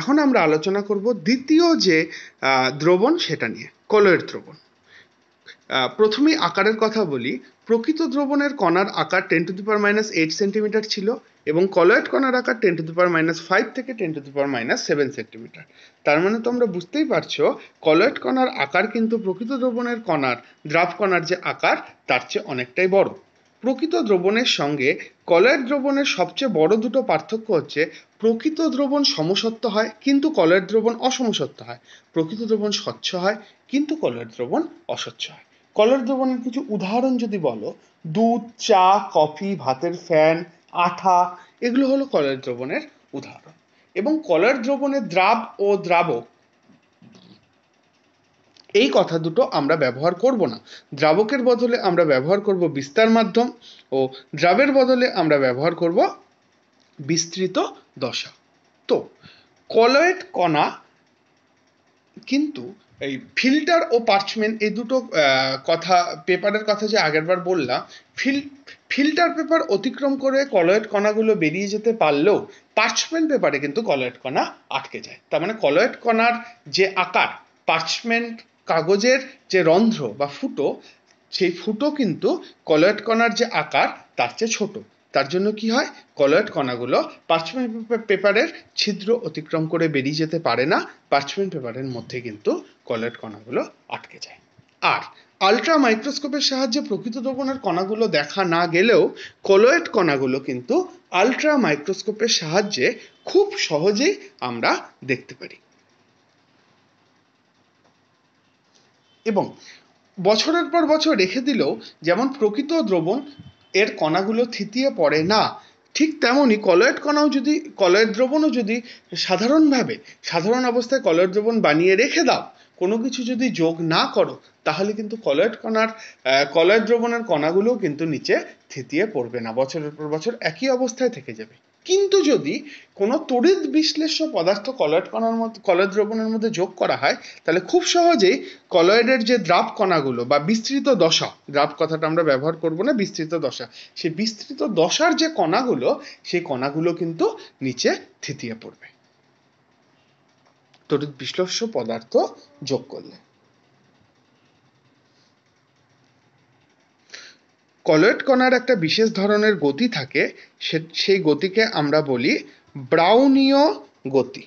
এখন আমরা আলোচনা করব দ্বিতীয় যে দ্রবণ সেটা নিয়ে কলয়ের দ্রবণ প্রথমেই আকারের কথা বলি প্রকৃত দ্রবণের কণার আকার ten to the power minus eight centimetre ছিল এবং কলয়েড কণার আকার ten to the power minus five থেকে ten to the power minus seven centimetre তার মানে তোমরা বুঝতেই পারছো কলয়েড কণার আকার কিন্তু প্রকৃত দ্রবণের কণার দ্রাব কণার যে আকার তার চেয়ে অনেকটাই বড় প্রকৃত দ্রবণের সঙ্গে কলের দ্রবণের সবচেয়ে বড় দুটো পার্থক্য হচ্ছে প্রকৃত দ্রবণ সমসত্ব হয় কিন্তু কলের দ্রবণ অসমসত্ব হয় প্রকৃত দ্রবণ স্বচ্ছ হয় কিন্তু কলের দ্রবণ অস্বচ্ছ হয় কলের দ্রবণের কিছু উদাহরণ যদি বলো দুধ চা কফি ভাতের ফ্যান আঠা এগুলো হলো কলের দ্রবণের উদাহরণ এবং কলের দ্রবণের দ্রাব ও দ্রাবক এই কথা দুটো আমরা ব্যবহার করব না দ্রাবকের বদলে আমরা ব্যবহার করব বিস্তার মাধ্যম ও দ্রাবের বদলে আমরা ব্যবহার করব বিস্তৃত দশা তো কলয়েড কণা কিন্তু এই ফিল্টার ও পার্চমেন্ট এই দুটো কথা পেপারের কথা যে আগেরবার বললাম ফিল ফিল্টার পেপার অতিক্রম করে কলয়েড কণাগুলো বেরিয়ে যেতে পারলেও পার্চমেন্ট পেপারে কিন্তু কলয়েড কণা আটকে যায় তার মানে কলয়েড কণার যে আকার পার্চমেন্ট কাগজের যে রন্ধ্র বা ফুটো সেই ফুটো কিন্তু কলয়েড কণার যে আকার তার চেয়ে ছোট তার জন্য কি হয় কলয়েড কণাগুলো পার্চমেন্ট পেপারের ছিদ্র অতিক্রম করে বেরিয়ে যেতে পারে না পার্চমেন্ট পেপারের মধ্যে কিন্তু কলয়েড কণাগুলো আটকে যায় আর আলট্রা মাইক্রোস্কোপের সাহায্যে প্রকৃত দ্রবণের কণাগুলো দেখা না গেলেও কলয়েড কণাগুলো কিন্তু আলট্রা মাইক্রোস্কোপের সাহায্যে খুব সহজেই আমরা দেখতে পারি এবং বছরের পর বছর রেখে দিলেও যেমন প্রকৃত দ্রবণ এর কণাগুলো থিতিয়ে পড়ে না ঠিক তেমনই কলয়েড কণাও যদি কলয়েড দ্রবণও যদি সাধারণভাবে সাধারণ অবস্থায় কলয়েড দ্রবণ বানিয়ে রেখে দাও কোনো কিছু যদি যোগ না করো তাহলে কিন্তু কলয়েড কণার কলয়েড দ্রবণের কণাগুলোও কিন্তু নিচে থিতিয়ে পড়বে না বছরের পর বছর একই অবস্থায় থেকে যাবে কিন্তু যদি কোনো তড়িৎ বিশ্লেষ্য পদার্থ কলয়েড কণার মধ্যে কলয়েড দ্রবণের মধ্যে যোগ করা হয় তাহলে খুব সহজেই কলয়েডের যে দ্রাব কণাগুলো বা বিস্তৃত দশা দ্রাব কথাটা আমরা ব্যবহার করব না বিস্তৃত দশা সেই বিস্তৃত দশার যে কণাগুলো সেই কণাগুলো কিন্তু নিচে থিতিয়ে পড়বে তড়িৎ বিশ্লেষ্য পদার্থ যোগ করলে কলয়েড কণার একটা বিশেষ ধরনের গতি থাকে সেই গতিকে আমরা বলি ব্রাউনীয় গতি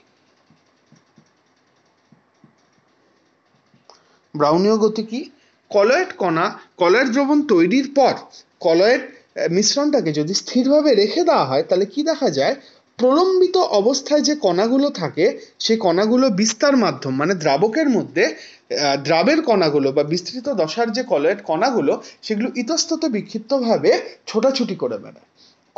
ব্রাউনীয় গতি কি কলয়েড কণা কলয়েড দ্রবণ তৈরির পর কলয়েড মিশ্রণটাকে যদি স্থিরভাবে রেখে দেওয়া হয় তাহলে কি দেখা যায় প্রলম্বিত অবস্থায় যে কণাগুলো থাকে সেই কণাগুলো বিস্তার মাধ্যম মানে দ্রাবকের মধ্যে দ্রাবের কণাগুলো বা বিস্তৃত দশার যে কণাগুলো সেগুলো ইতস্তত বিক্ষিপ্তভাবে ছোটাছুটি করে বেড়ায়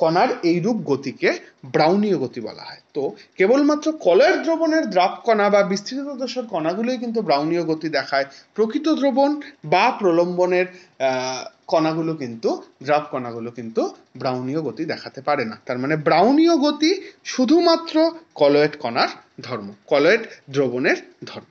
কণার এইরূপ গতিকে ব্রাউনীয় গতি বলা হয় তো কেবলমাত্র কলের দ্রবণের দ্রাব কণা বা বিস্তৃত দশার কণাগুলোই কিন্তু ব্রাউনীয় গতি দেখায় প্রকৃত দ্রবণ বা প্রলম্বনের কণাগুলো কিন্তু দ্রাব কণাগুলো কিন্তু ব্রাউনীয় গতি দেখাতে পারে না তার মানে ব্রাউনীয় গতি শুধুমাত্র কলয়েড কণার ধর্ম কলয়েড দ্রবণের ধর্ম